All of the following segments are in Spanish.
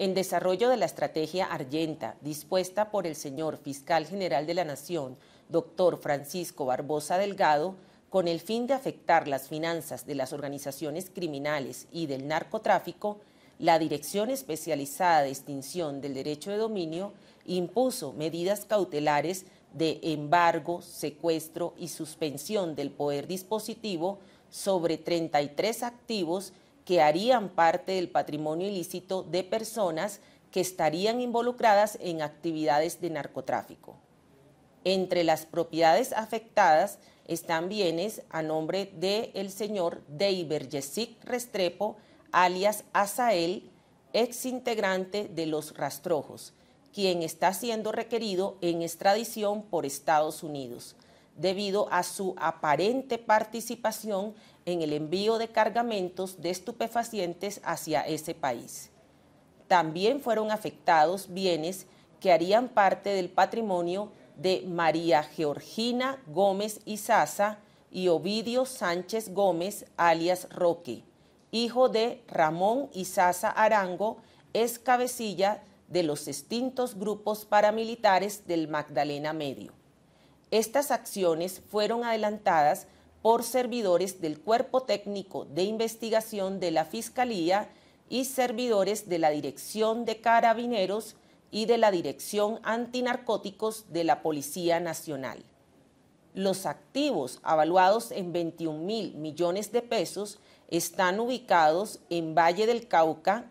En desarrollo de la estrategia Argenta, dispuesta por el señor fiscal general de la Nación, doctor Francisco Barbosa Delgado, con el fin de afectar las finanzas de las organizaciones criminales y del narcotráfico, la Dirección Especializada de Extinción del Derecho de Dominio impuso medidas cautelares de embargo, secuestro y suspensión del poder dispositivo sobre 33 activos que harían parte del patrimonio ilícito de personas que estarían involucradas en actividades de narcotráfico. Entre las propiedades afectadas están bienes a nombre del señor Deiber Jessic Restrepo, alias Asael, ex integrante de Los Rastrojos, quien está siendo requerido en extradición por Estados Unidos debido a su aparente participación en el envío de cargamentos de estupefacientes hacia ese país. También fueron afectados bienes que harían parte del patrimonio de María Georgina Gómez y Sasa y Ovidio Sánchez Gómez, alias Roque, hijo de Ramón y Sasa Arango, ex cabecilla de los extintos grupos paramilitares del Magdalena Medio. Estas acciones fueron adelantadas por servidores del Cuerpo Técnico de Investigación de la Fiscalía y servidores de la Dirección de Carabineros y de la Dirección Antinarcóticos de la Policía Nacional. Los activos avaluados en 21 mil millones de pesos están ubicados en Valle del Cauca,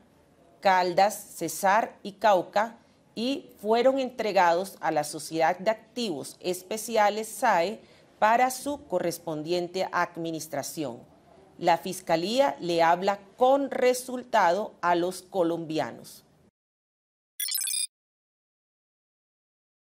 Caldas, Cesar y Cauca, y fueron entregados a la Sociedad de Activos Especiales SAE para su correspondiente administración. La Fiscalía le habla con resultado a los colombianos.